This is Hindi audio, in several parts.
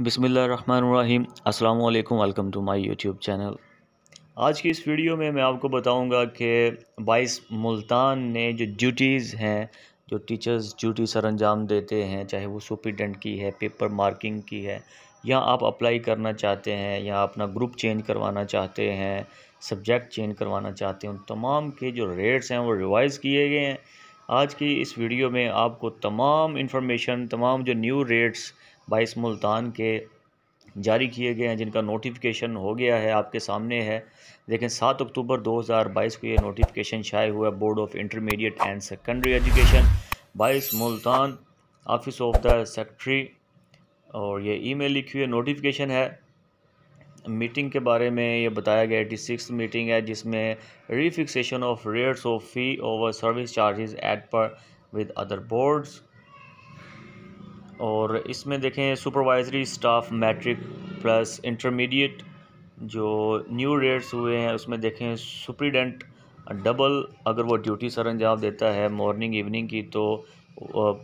बिसमीम् अल्लाम welcome to my YouTube channel आज की इस वीडियो में मैं आपको बताऊंगा कि बाईस मुल्तान ने जो ड्यूटीज़ हैं जो टीचर्स ड्यूटी सर अंजाम देते हैं चाहे वो सुपरिटेंट की है पेपर मार्किंग की है या आप अप्लाई करना चाहते हैं या अपना ग्रुप चेंज करवाना चाहते हैं सब्जेक्ट चेंज करवाना चाहते हैं उन तमाम के जो रेट्स हैं वो रिवाइज़ किए गए हैं आज की इस वीडियो में आपको तमाम इन्फॉर्मेशन तमाम जो न्यू रेट्स बाईस मुल्तान के जारी किए गए हैं जिनका नोटिफिकेशन हो गया है आपके सामने है लेकिन सात अक्टूबर 2022 को ये नोटिफिकेशन शाये हुआ है board of intermediate and secondary education बाईस Multan office of the secretary और ये ईमेल लिखी हुई नोटिफिकेशन है मीटिंग के बारे में ये बताया गया एटी सिक्स मीटिंग है जिसमें refixation of rates of fee over service charges at par with other boards और इसमें देखें supervisory staff matric plus intermediate जो न्यू रेट्स हुए हैं उसमें देखें सुप्रीडेंट डबल अगर वो ड्यूटी सर अंजाम देता है मॉर्निंग इवनिंग की तो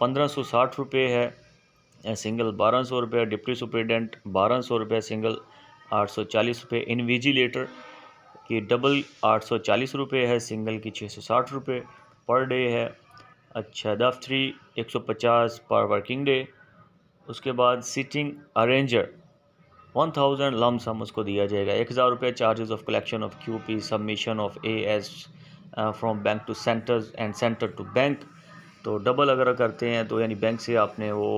पंद्रह सौ साठ रुपये है सिंगल बारह सौ रुपये डिप्टी सुप्रीडेंट बारह सौ रुपये सिंगल आठ सौ चालीस रुपये इन्विजिलेटर की डबल आठ सौ चालीस रुपये है सिंगल की छः सौ साठ रुपये पर डे है अच्छा दफ्तरी एक सौ पचास पर वर्किंग डे उसके बाद sitting arranger one thousand lump sum उसको दिया जाएगा एक हज़ार रुपये charges of collection of Q P submission of A S from bank to centre and centre to bank तो डबल अगर करते हैं तो यानी बैंक से आपने वो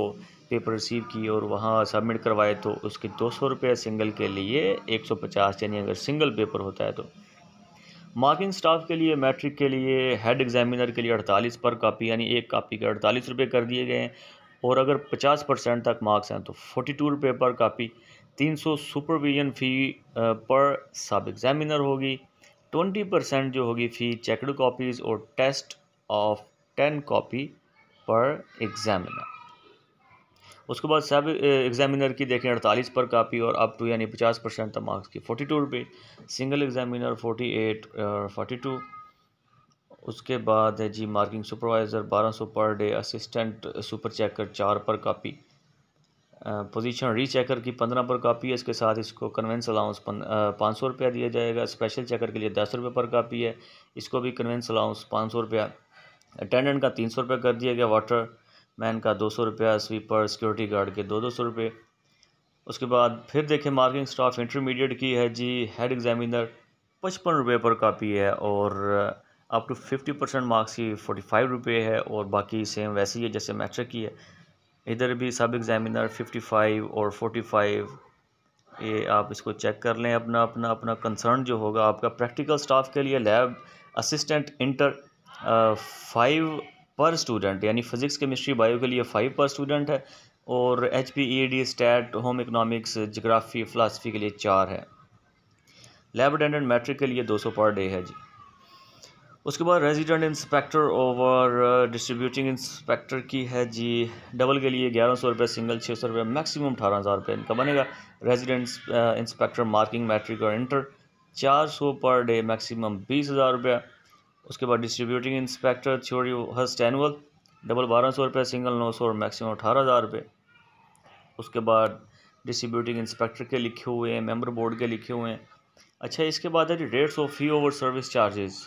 पेपर रिसीव किए और वहाँ सबमिट करवाए तो उसके दो सौ रुपये सिंगल के लिए एक सौ पचास यानी अगर सिंगल पेपर होता है तो मार्किंग स्टाफ के लिए मैट्रिक के लिए हेड एग्जामिनर के लिए अड़तालीस पर कापी यानी एक कापी के अड़तालीस रुपये कर दिए गए हैं और अगर पचास परसेंट तक मार्क्स हैं तो 42 टू रुपये पर कापी तीन सौ सुपरविजन फ़ी पर सब एग्ज़ामिनर होगी ट्वेंटी परसेंट जो होगी फ़ी चेकड कॉपीज़ और टेस्ट ऑफ टेन कॉपी पर एग्ज़ामिनर उसके बाद सब एग्ज़ामिनर की देखें अड़तालीस पर कापी और अप टू यानी पचास परसेंट तक मार्क्स की फोर्टी टू रुपये सिंगल एग्ज़ामिनर फोर्टी एट और फोर्टी टू उसके बाद है जी मार्किंग सुपरवाइज़र बारह सौ per day assistant super checker चार पर कापी पोजीशन री चेकर की पंद्रह पर कापी है इसके साथ इसको कन्वेंस अलाउंस पाँच सौ रुपया दिया जाएगा स्पेशल चेकर के लिए दस रुपये पर कापी है इसको भी कन्वेंस अलाउंस पाँच सौ रुपया अटेंडेंट का तीन सौ रुपये कर दिया गया वाटर मैन का दो सौ रुपया स्वीपर सिक्योरिटी गार्ड के दो दो सौ रुपये उसके बाद फिर देखें मार्किंग स्टाफ इंटरमीडिएट की है जी हेड एग्जामिनर पचपन रुपये पर कापी है और up to fifty percent marks की फोर्टी फाइव रुपये है और बाकी सेम वैसी है जैसे मैट्रिक की है इधर भी सब एग्ज़ामिनर फिफ्टी फाइव और फोर्टी फाइव ये आप इसको चेक कर लें अपना अपना अपना कंसर्न जो होगा आपका प्रैक्टिकल स्टाफ के लिए lab assistant inter five per student यानी फ़िज़िक्स केमिस्ट्री बायो के लिए फ़ाइव पर स्टूडेंट है और H P E D stat home economics geography philosophy के लिए चार है लैब अटेंडेंट मैट्रिक के लिए दो सौ पर डे है जी उसके बाद रेजिडेंट इंस्पेक्टर और डिस्ट्रीब्यूटिंग इंस्पेक्टर की है जी डबल के लिए ग्यारह सौ रुपये सिंगल छः सौ रुपये मैक्सिमम अठारह हज़ार रुपये इनका बनेगा रेजिडेंट इंस्पेक्टर मार्किंग मैट्रिक और इंटर चार सौ पर डे मैक्सिमम बीस हज़ार रुपया उसके बाद distributing inspector theory first annual double बारह सौ रुपये सिंगल नौ सौ और मैक्सिमम अठारह हज़ार रुपये उसके बाद डिस्ट्रीब्यूटिंग इंस्पेक्टर के लिखे हुए हैं मेम्बर बोर्ड के लिखे हुए हैं अच्छा इसके बाद है जी rates of fee over service charges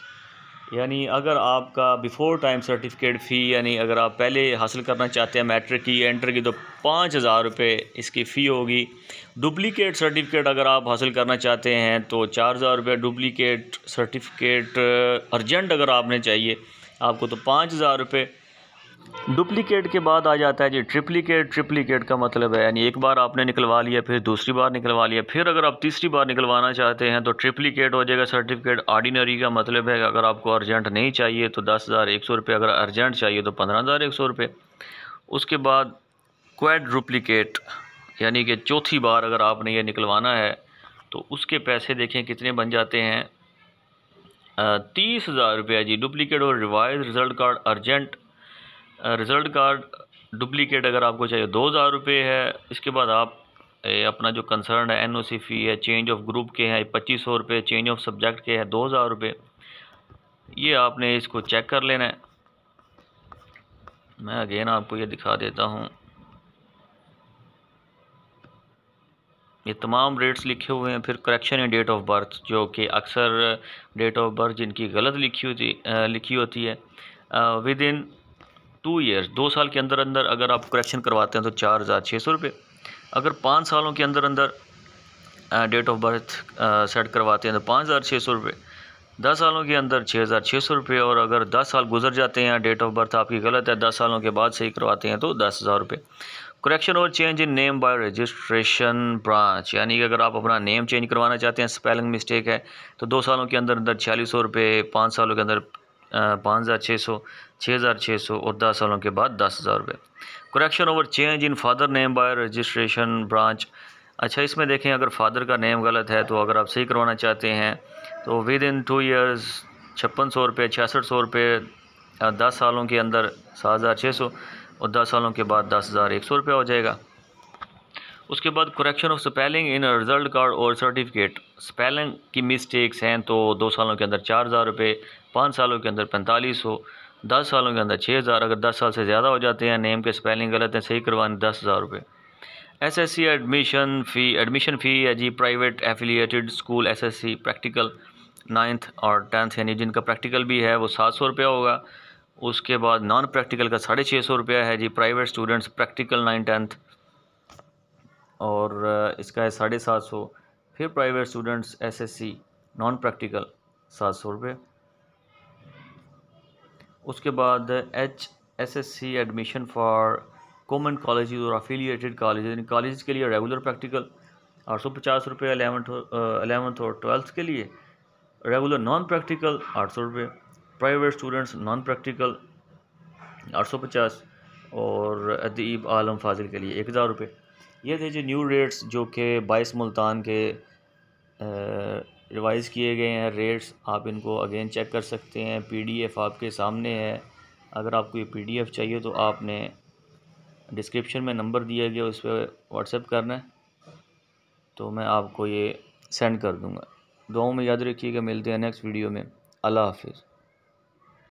यानी अगर आपका बिफ़ोर टाइम सर्टिफिकेट फ़ी यानी अगर आप पहले हासिल करना चाहते हैं मैट्रिक की एंटर की तो पाँच हज़ार रुपये इसकी फ़ी होगी डुप्लिकेट सर्टिफिकेट अगर आप हासिल करना चाहते हैं तो चार हज़ार रुपये डुप्लीकेट सर्टिफिकेट अर्जेंट अगर आपने चाहिए आपको तो पाँच हज़ार रुपये डुप्लीकेट के बाद आ जाता है जी ट्रिप्लीकेट ट्रिप्लीकेट का मतलब है यानी एक बार आपने निकलवा लिया फिर दूसरी बार निकलवा लिया फिर अगर आप तीसरी बार निकलवाना चाहते हैं तो ट्रिप्लीकेट हो जाएगा सर्टिफिकेट आर्डिनरी का मतलब है अगर आपको अर्जेंट नहीं चाहिए तो दस हज़ार एक सौ रुपये अगर अर्जेंट चाहिए तो पंद्रह हज़ार एक सौ रुपये उसके बाद क्वेड डुप्लीकेट यानी कि चौथी बार अगर आपने ये निकलवाना है तो उसके पैसे देखें कितने बन जाते हैं तीस हज़ार रुपया जी डुप्लीकेट और revise result card urgent result card duplicate अगर आपको चाहिए दो हज़ार रुपये है इसके बाद आप ए, अपना जो कंसर्न है एन ओ सी फ़ी है चेंज ऑफ ग्रुप के हैं पच्चीस सौ रुपये चेंज ऑफ सब्जेक्ट के हैं दो हज़ार रुपये ये आपने इसको चेक कर लेना है मैं अगेन आपको ये दिखा देता हूँ ये तमाम रेट्स लिखे हुए हैं फिर करेक्शन है डेट ऑफ बर्थ जो कि अक्सर डेट ऑफ बर्थ जिनकी गलत लिखी होती लिखी होती है विद इन टू ईयर्स दो साल के अंदर अंदर अगर आप करेक्शन करवाते हैं तो चार हज़ार छः सौ रुपये अगर पाँच सालों के अंदर अंदर डेट ऑफ बर्थ सेट करवाते हैं तो पाँच हज़ार छः सौ रुपये दस सालों के अंदर छः हज़ार छः सौ रुपये और अगर दस साल गुजर जाते हैं डेट ऑफ बर्थ आपकी गलत है दस सालों के बाद सही करवाते हैं तो दस हज़ार रुपये करेक्शन और change in name by registration branch यानी कि अगर आप अपना नेम चेंज करवाना चाहते हैं स्पेलिंग मिस्टेक है तो दो सालों के अंदर अंदर छियालीस सौ रुपये पाँच सालों के अंदर पाँच हज़ार छः सौ छः हज़ार छः सौ और दस सालों के बाद दस हज़ार रुपये correction over change in father name by registration branch अच्छा इसमें देखें अगर फादर का नेम गलत है तो अगर आप सही करवाना चाहते हैं तो विद इन टू ईयर्स छप्पन सौ रुपये छियासठ सौ रुपये दस सालों के अंदर सात हज़ार छः सौ और दस सालों के बाद दस हज़ार एक सौ रुपये हो जाएगा उसके बाद correction of spelling in result card और सर्टिफिकेट स्पेलिंग की मिस्टेक्स हैं तो दो सालों के अंदर चार हज़ार रुपये पाँच सालों के अंदर पैंतालीस हो दस सालों के अंदर छः हज़ार अगर दस साल से ज़्यादा हो जाते हैं नेम के स्पेलिंग गलत हैं सही करवाने दस हज़ार रुपये S S C admission fee admission fee है जी private affiliated school S S C practical ninth और टेंथ यानी जिनका प्रैक्टिकल भी है वो सात सौ रुपया होगा उसके बाद नॉन प्रैक्टिकल का साढ़े छः सौ रुपया है जी private students practical nine tenth और इसका है साढ़े सात सौ फिर private students SSC non practical सात सौ रुपये उसके बाद H S S C admission for common college और अफिलिएटेड कॉलेज यानी कॉलेज के लिए रेगुलर प्रैक्टिकल आठ सौ पचास रुपये अलेवंथ अलेवंथ और ट्वेल्थ के लिए रेगुलर नॉन प्रैक्टिकल आठ सौ रुपये प्राइवेट स्टूडेंट्स नॉन प्रैक्टिकल आठ सौ पचास और अदीब आलम फाजिल के लिए एक हज़ार रुपये ये थे जो न्यू रेट्स जो कि बाईस मुल्तान के रिवाइज़ किए गए हैं रेट्स आप इनको अगेन चेक कर सकते हैं पीडीएफ आपके सामने है अगर आपको ये पीडीएफ चाहिए तो आपने डिस्क्रिप्शन में नंबर दिया गया उस पर व्हाट्सएप करना है तो मैं आपको ये सेंड कर दूँगा दुआओं में याद रखिएगा मिलते हैं नेक्स्ट वीडियो में अल्लाह हाफिज़